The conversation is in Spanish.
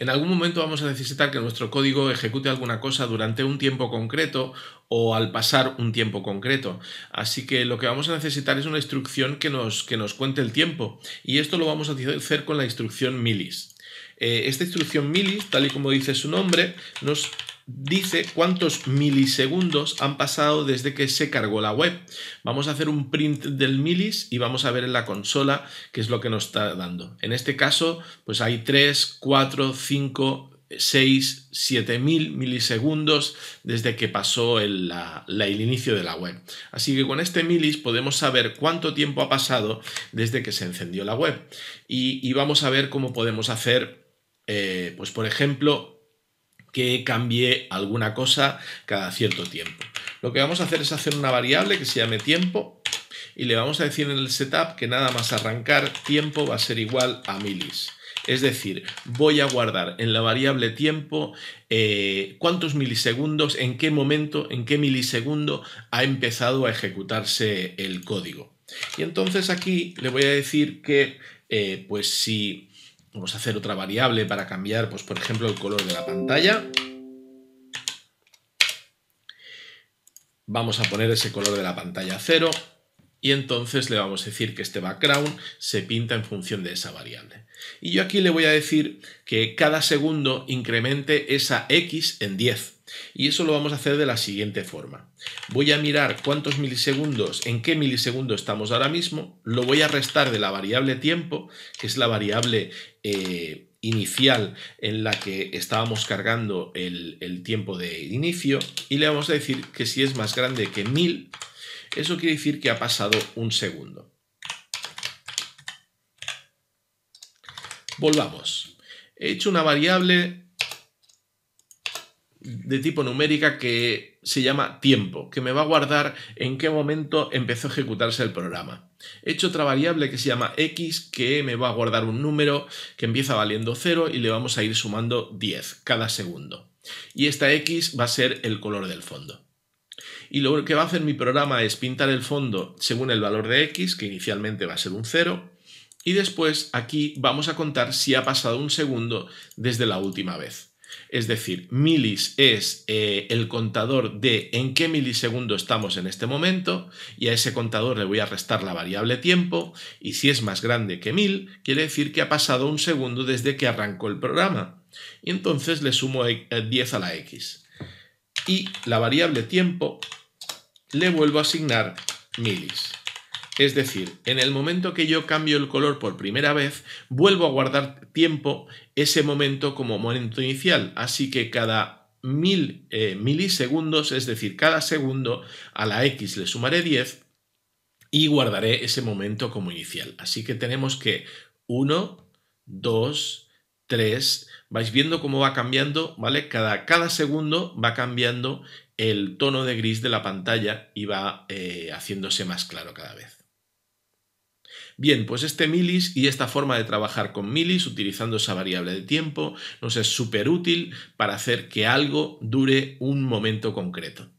En algún momento vamos a necesitar que nuestro código ejecute alguna cosa durante un tiempo concreto o al pasar un tiempo concreto. Así que lo que vamos a necesitar es una instrucción que nos, que nos cuente el tiempo. Y esto lo vamos a hacer con la instrucción milis. Eh, esta instrucción milis, tal y como dice su nombre, nos dice cuántos milisegundos han pasado desde que se cargó la web. Vamos a hacer un print del milis y vamos a ver en la consola qué es lo que nos está dando. En este caso, pues hay 3, 4, 5, 6, 7 mil milisegundos desde que pasó el, inicio de la web. Así que con este milis podemos saber cuánto tiempo ha pasado desde que se encendió la web. Y, vamos a ver cómo podemos hacer, eh, pues por ejemplo, que cambie alguna cosa cada cierto tiempo. Lo que vamos a hacer es hacer una variable que se llame tiempo y le vamos a decir en el setup que nada más arrancar tiempo va a ser igual a milis. Es decir, voy a guardar en la variable tiempo eh, cuántos milisegundos, en qué momento, en qué milisegundo ha empezado a ejecutarse el código. Y entonces aquí le voy a decir que, eh, pues si Vamos a hacer otra variable para cambiar, pues por ejemplo, el color de la pantalla. Vamos a poner ese color de la pantalla cero y entonces le vamos a decir que este background se pinta en función de esa variable. Y yo aquí le voy a decir que cada segundo incremente esa X en 10. Y eso lo vamos a hacer de la siguiente forma. Voy a mirar cuántos milisegundos, en qué milisegundo estamos ahora mismo, lo voy a restar de la variable tiempo, que es la variable eh, inicial en la que estábamos cargando el, el, tiempo de inicio, y le vamos a decir que si es más grande que 1000, eso quiere decir que ha pasado un segundo. Volvamos. He hecho una variable de tipo numérica que se llama tiempo, que me va a guardar en qué momento empezó a ejecutarse el programa. He hecho otra variable que se llama x, que me va a guardar un número que empieza valiendo 0 y le vamos a ir sumando 10 cada segundo. Y esta x va a ser el color del fondo. Y lo que va a hacer mi programa es pintar el fondo según el valor de x, que inicialmente va a ser un 0, y después aquí vamos a contar si ha pasado un segundo desde la última vez. Es decir, milis es eh, el contador de en qué milisegundo estamos en este momento y a ese contador le voy a restar la variable tiempo y si es más grande que mil, quiere decir que ha pasado un segundo desde que arrancó el programa. Y entonces le sumo 10 eh, a la x. Y la variable tiempo le vuelvo a asignar milis. Es decir, en el momento que yo cambio el color por primera vez, vuelvo a guardar tiempo ese momento como momento inicial. Así que cada mil eh, milisegundos, es decir, cada segundo a la X le sumaré 10 y guardaré ese momento como inicial. Así que tenemos que 1, 2, 3, vais viendo cómo va cambiando, ¿vale? Cada, cada segundo va cambiando el tono de gris de la pantalla y va eh, haciéndose más claro cada vez. Bien, pues este milis y esta forma de trabajar con milis utilizando esa variable de tiempo nos es súper útil para hacer que algo dure un momento concreto.